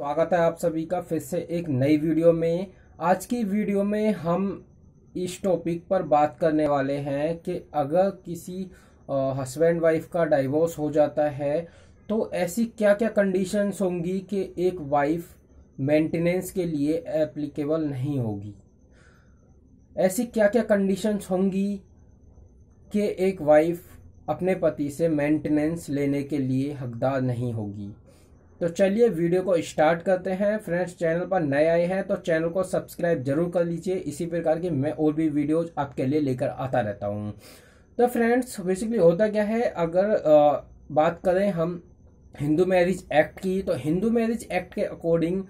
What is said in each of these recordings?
स्वागत है आप सभी का फिर से एक नई वीडियो में आज की वीडियो में हम इस टॉपिक पर बात करने वाले हैं कि अगर किसी हस्बैंड वाइफ का डाइवोर्स हो जाता है तो ऐसी क्या क्या कंडीशंस होंगी कि एक वाइफ मेंटेनेंस के लिए एप्लीकेबल नहीं होगी ऐसी क्या क्या कंडीशंस होंगी कि एक वाइफ अपने पति से मेंटेनेंस लेने के लिए हकदार नहीं होगी तो चलिए वीडियो को स्टार्ट करते हैं फ्रेंड्स चैनल पर नए आए हैं तो चैनल को सब्सक्राइब जरूर कर लीजिए इसी प्रकार की मैं और भी वीडियोज आपके लिए लेकर आता रहता हूँ तो फ्रेंड्स बेसिकली होता क्या है अगर आ, बात करें हम हिंदू मैरिज एक्ट की तो हिंदू मैरिज एक्ट के अकॉर्डिंग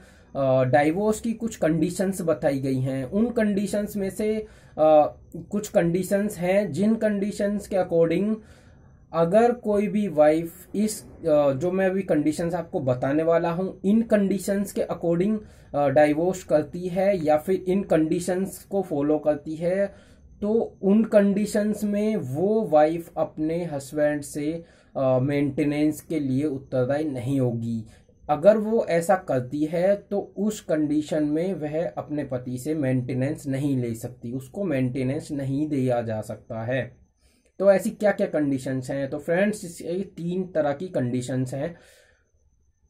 डाइवोर्स की कुछ कंडीशंस बताई गई हैं उन कंडीशंस में से आ, कुछ कंडीशंस हैं जिन कंडीशंस के अकॉर्डिंग अगर कोई भी वाइफ इस जो मैं अभी कंडीशंस आपको बताने वाला हूँ इन कंडीशंस के अकॉर्डिंग डाइवोर्स करती है या फिर इन कंडीशंस को फॉलो करती है तो उन कंडीशंस में वो वाइफ अपने हस्बैंड से मेंटेनेंस के लिए उत्तरदायी नहीं होगी अगर वो ऐसा करती है तो उस कंडीशन में वह अपने पति से मेंटेनेंस नहीं ले सकती उसको मेंटेनेंस नहीं दिया जा सकता है तो ऐसी क्या क्या कंडीशंस हैं तो फ्रेंड्स ये तीन तरह की कंडीशंस हैं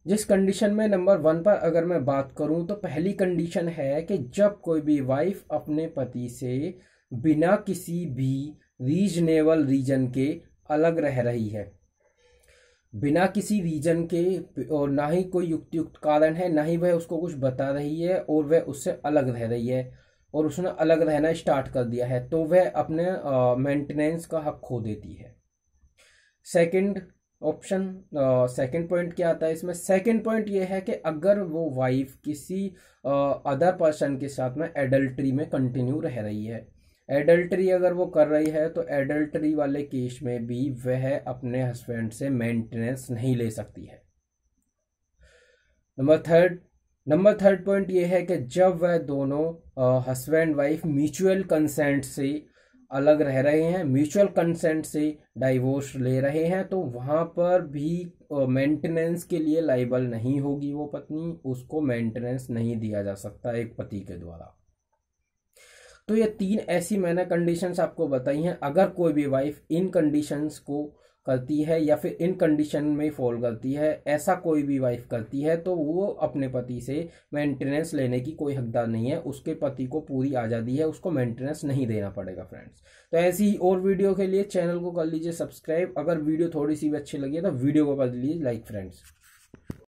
जिस कंडीशन में नंबर वन पर अगर मैं बात करूं तो पहली कंडीशन है कि जब कोई भी वाइफ अपने पति से बिना किसी भी रीजनेबल रीजन के अलग रह रही है बिना किसी रीजन के और ना ही कोई युक्त युक्त कारण है ना ही वह उसको कुछ बता रही है और वह उससे अलग रह रही है और उसने अलग रहना स्टार्ट कर दिया है तो वह अपने मेंटेनेंस का हक खो देती है सेकंड ऑप्शन सेकंड पॉइंट क्या आता है इसमें सेकंड पॉइंट ये है कि अगर वो वाइफ किसी अदर uh, पर्सन के साथ में एडल्ट्री में कंटिन्यू रह रही है एडल्ट्री अगर वो कर रही है तो एडल्ट्री वाले केस में भी वह अपने हस्बैंड से मेंटेनेंस नहीं ले सकती है number third number third point ये है कि जब वह दोनों हस्बैंड वाइफ म्यूचुअल कंसेंट से अलग रह रहे हैं म्यूचुअल कंसेंट से डाइवोर्स ले रहे हैं तो वहाँ पर भी मेंटेनेंस के लिए लाइबल नहीं होगी वो पत्नी उसको मेंटेनेंस नहीं दिया जा सकता एक पति के द्वारा तो ये तीन ऐसी मैंने कंडीशंस आपको बताई हैं अगर कोई भी वाइफ इन कंडीशंस को करती है या फिर इन कंडीशन में फॉल करती है ऐसा कोई भी वाइफ करती है तो वो अपने पति से मेंटेनेंस लेने की कोई हकदार नहीं है उसके पति को पूरी आज़ादी है उसको मेंटेनेंस नहीं देना पड़ेगा फ्रेंड्स तो ऐसी ही और वीडियो के लिए चैनल को कर लीजिए सब्सक्राइब अगर वीडियो थोड़ी सी भी अच्छी लगी है तो वीडियो को कर लीजिए लाइक फ्रेंड्स